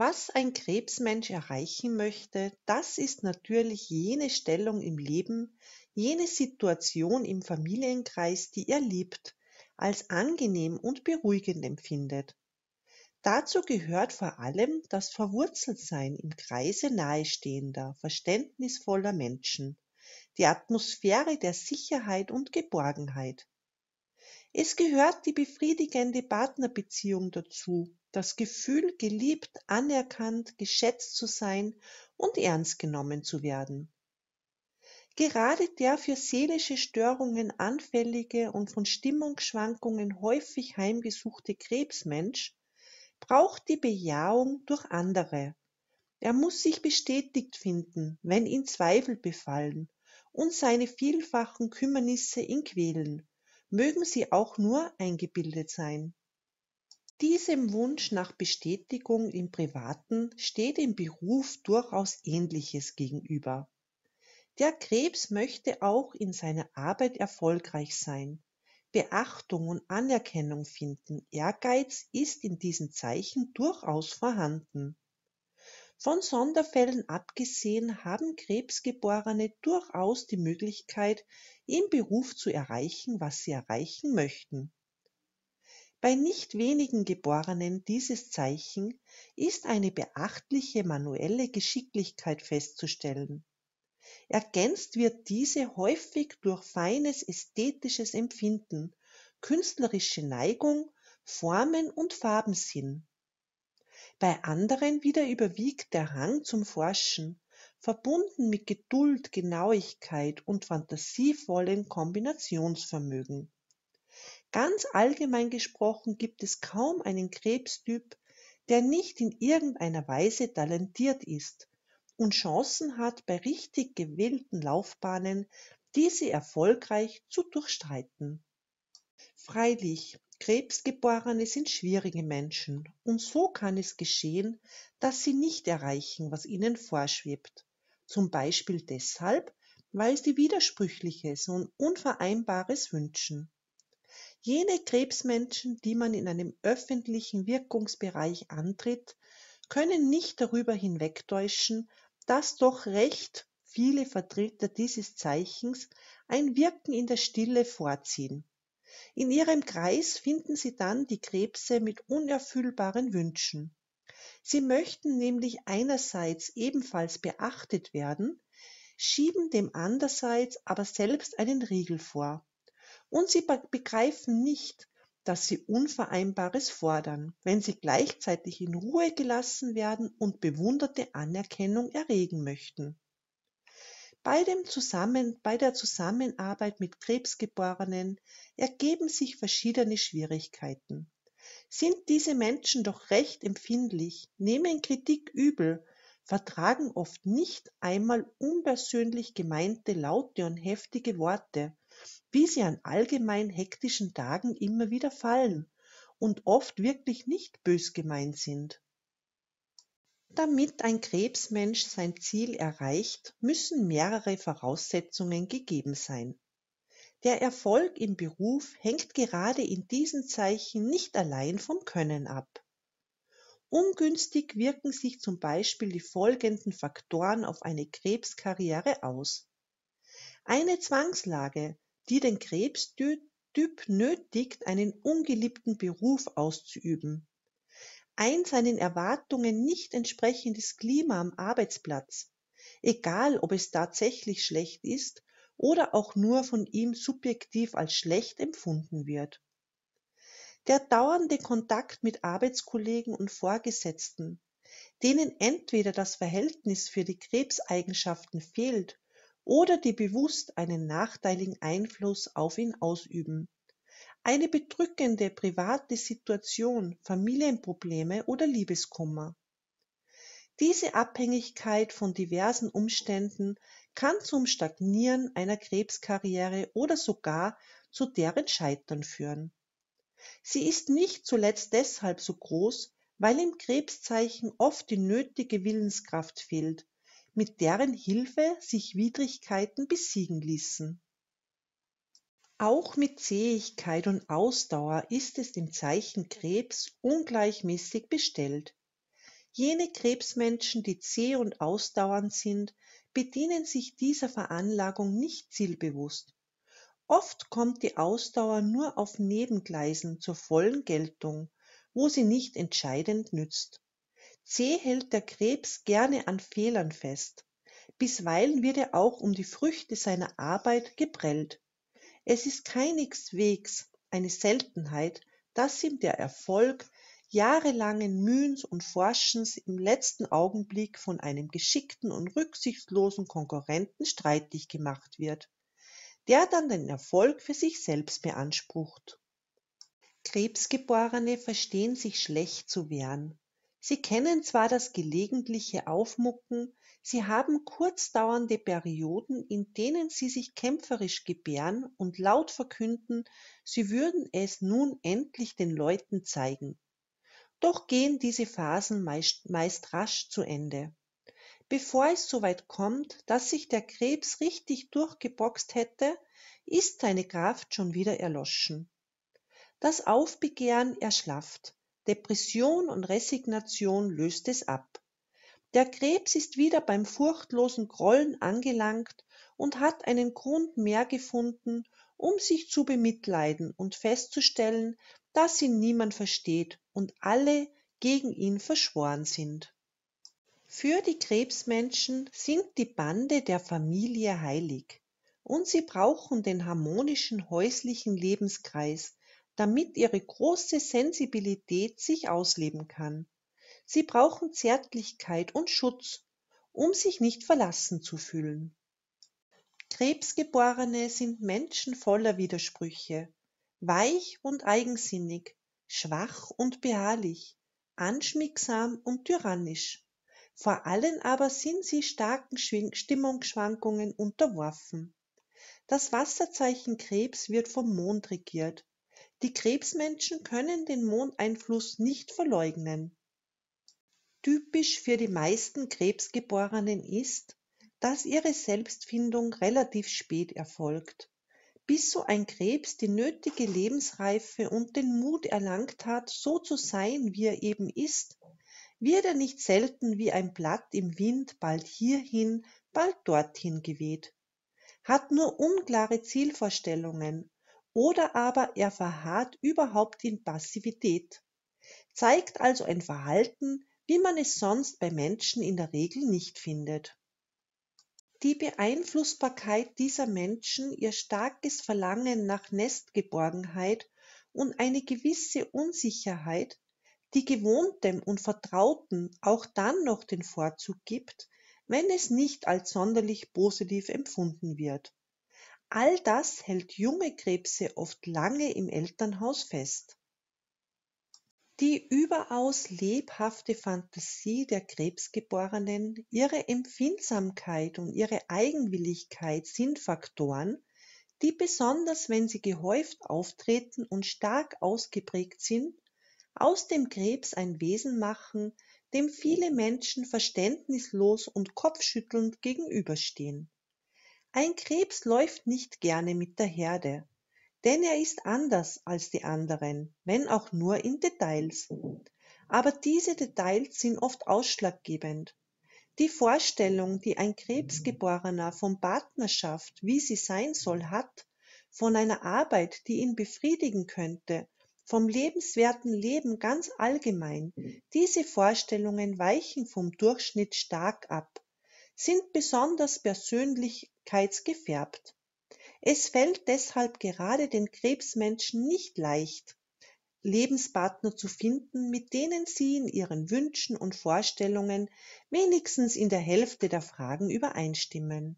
Was ein Krebsmensch erreichen möchte, das ist natürlich jene Stellung im Leben, jene Situation im Familienkreis, die er liebt, als angenehm und beruhigend empfindet. Dazu gehört vor allem das Verwurzeltsein im Kreise nahestehender, verständnisvoller Menschen, die Atmosphäre der Sicherheit und Geborgenheit. Es gehört die befriedigende Partnerbeziehung dazu, das Gefühl, geliebt, anerkannt, geschätzt zu sein und ernst genommen zu werden. Gerade der für seelische Störungen anfällige und von Stimmungsschwankungen häufig heimgesuchte Krebsmensch braucht die Bejahung durch andere. Er muss sich bestätigt finden, wenn ihn Zweifel befallen und seine vielfachen Kümmernisse ihn quälen, mögen sie auch nur eingebildet sein. Diesem Wunsch nach Bestätigung im Privaten steht im Beruf durchaus Ähnliches gegenüber. Der Krebs möchte auch in seiner Arbeit erfolgreich sein, Beachtung und Anerkennung finden. Ehrgeiz ist in diesen Zeichen durchaus vorhanden. Von Sonderfällen abgesehen haben Krebsgeborene durchaus die Möglichkeit, im Beruf zu erreichen, was sie erreichen möchten. Bei nicht wenigen Geborenen dieses Zeichen ist eine beachtliche manuelle Geschicklichkeit festzustellen. Ergänzt wird diese häufig durch feines ästhetisches Empfinden, künstlerische Neigung, Formen- und Farbensinn. Bei anderen wieder überwiegt der Hang zum Forschen, verbunden mit Geduld, Genauigkeit und fantasievollem Kombinationsvermögen. Ganz allgemein gesprochen gibt es kaum einen Krebstyp, der nicht in irgendeiner Weise talentiert ist und Chancen hat, bei richtig gewählten Laufbahnen diese erfolgreich zu durchstreiten. Freilich, Krebsgeborene sind schwierige Menschen und so kann es geschehen, dass sie nicht erreichen, was ihnen vorschwebt. Zum Beispiel deshalb, weil sie Widersprüchliches und Unvereinbares wünschen. Jene Krebsmenschen, die man in einem öffentlichen Wirkungsbereich antritt, können nicht darüber hinwegtäuschen, dass doch recht viele Vertreter dieses Zeichens ein Wirken in der Stille vorziehen. In ihrem Kreis finden sie dann die Krebse mit unerfüllbaren Wünschen. Sie möchten nämlich einerseits ebenfalls beachtet werden, schieben dem andererseits aber selbst einen Riegel vor. Und sie begreifen nicht, dass sie Unvereinbares fordern, wenn sie gleichzeitig in Ruhe gelassen werden und bewunderte Anerkennung erregen möchten. Bei, dem Zusammen, bei der Zusammenarbeit mit Krebsgeborenen ergeben sich verschiedene Schwierigkeiten. Sind diese Menschen doch recht empfindlich, nehmen Kritik übel, vertragen oft nicht einmal unpersönlich gemeinte laute und heftige Worte, wie sie an allgemein hektischen Tagen immer wieder fallen und oft wirklich nicht bös gemeint sind. Damit ein Krebsmensch sein Ziel erreicht, müssen mehrere Voraussetzungen gegeben sein. Der Erfolg im Beruf hängt gerade in diesen Zeichen nicht allein vom Können ab. Ungünstig wirken sich zum Beispiel die folgenden Faktoren auf eine Krebskarriere aus. Eine Zwangslage, die den Krebstyp nötigt, einen ungeliebten Beruf auszuüben. Ein seinen Erwartungen nicht entsprechendes Klima am Arbeitsplatz, egal ob es tatsächlich schlecht ist oder auch nur von ihm subjektiv als schlecht empfunden wird. Der dauernde Kontakt mit Arbeitskollegen und Vorgesetzten, denen entweder das Verhältnis für die Krebseigenschaften fehlt oder die bewusst einen nachteiligen Einfluss auf ihn ausüben. Eine bedrückende private Situation, Familienprobleme oder Liebeskummer. Diese Abhängigkeit von diversen Umständen kann zum Stagnieren einer Krebskarriere oder sogar zu deren Scheitern führen. Sie ist nicht zuletzt deshalb so groß, weil im Krebszeichen oft die nötige Willenskraft fehlt, mit deren Hilfe sich Widrigkeiten besiegen ließen. Auch mit Zähigkeit und Ausdauer ist es im Zeichen Krebs ungleichmäßig bestellt. Jene Krebsmenschen, die zäh und ausdauernd sind, bedienen sich dieser Veranlagung nicht zielbewusst. Oft kommt die Ausdauer nur auf Nebengleisen zur vollen Geltung, wo sie nicht entscheidend nützt. C hält der Krebs gerne an Fehlern fest. Bisweilen wird er auch um die Früchte seiner Arbeit geprellt. Es ist keineswegs eine Seltenheit, dass ihm der Erfolg jahrelangen Mühens und Forschens im letzten Augenblick von einem geschickten und rücksichtslosen Konkurrenten streitig gemacht wird, der dann den Erfolg für sich selbst beansprucht. Krebsgeborene verstehen sich schlecht zu wehren. Sie kennen zwar das gelegentliche Aufmucken, sie haben kurzdauernde Perioden, in denen sie sich kämpferisch gebären und laut verkünden, sie würden es nun endlich den Leuten zeigen. Doch gehen diese Phasen meist, meist rasch zu Ende. Bevor es soweit kommt, dass sich der Krebs richtig durchgeboxt hätte, ist seine Kraft schon wieder erloschen. Das Aufbegehren erschlafft. Depression und Resignation löst es ab. Der Krebs ist wieder beim furchtlosen Grollen angelangt und hat einen Grund mehr gefunden, um sich zu bemitleiden und festzustellen, dass ihn niemand versteht und alle gegen ihn verschworen sind. Für die Krebsmenschen sind die Bande der Familie heilig und sie brauchen den harmonischen häuslichen Lebenskreis, damit ihre große Sensibilität sich ausleben kann. Sie brauchen Zärtlichkeit und Schutz, um sich nicht verlassen zu fühlen. Krebsgeborene sind Menschen voller Widersprüche, weich und eigensinnig, schwach und beharrlich, anschmiegsam und tyrannisch. Vor allem aber sind sie starken Stimmungsschwankungen unterworfen. Das Wasserzeichen Krebs wird vom Mond regiert die Krebsmenschen können den Mondeinfluss nicht verleugnen. Typisch für die meisten Krebsgeborenen ist, dass ihre Selbstfindung relativ spät erfolgt. Bis so ein Krebs die nötige Lebensreife und den Mut erlangt hat, so zu sein, wie er eben ist, wird er nicht selten wie ein Blatt im Wind bald hierhin, bald dorthin geweht, hat nur unklare Zielvorstellungen, oder aber er verharrt überhaupt in Passivität, zeigt also ein Verhalten, wie man es sonst bei Menschen in der Regel nicht findet. Die Beeinflussbarkeit dieser Menschen, ihr starkes Verlangen nach Nestgeborgenheit und eine gewisse Unsicherheit, die gewohntem und vertrauten auch dann noch den Vorzug gibt, wenn es nicht als sonderlich positiv empfunden wird. All das hält junge Krebse oft lange im Elternhaus fest. Die überaus lebhafte Fantasie der Krebsgeborenen, ihre Empfindsamkeit und ihre Eigenwilligkeit sind Faktoren, die besonders wenn sie gehäuft auftreten und stark ausgeprägt sind, aus dem Krebs ein Wesen machen, dem viele Menschen verständnislos und kopfschüttelnd gegenüberstehen. Ein Krebs läuft nicht gerne mit der Herde, denn er ist anders als die anderen, wenn auch nur in Details. Aber diese Details sind oft ausschlaggebend. Die Vorstellung, die ein Krebsgeborener von Partnerschaft, wie sie sein soll, hat, von einer Arbeit, die ihn befriedigen könnte, vom lebenswerten Leben ganz allgemein, diese Vorstellungen weichen vom Durchschnitt stark ab sind besonders persönlichkeitsgefärbt. Es fällt deshalb gerade den Krebsmenschen nicht leicht, Lebenspartner zu finden, mit denen sie in ihren Wünschen und Vorstellungen wenigstens in der Hälfte der Fragen übereinstimmen.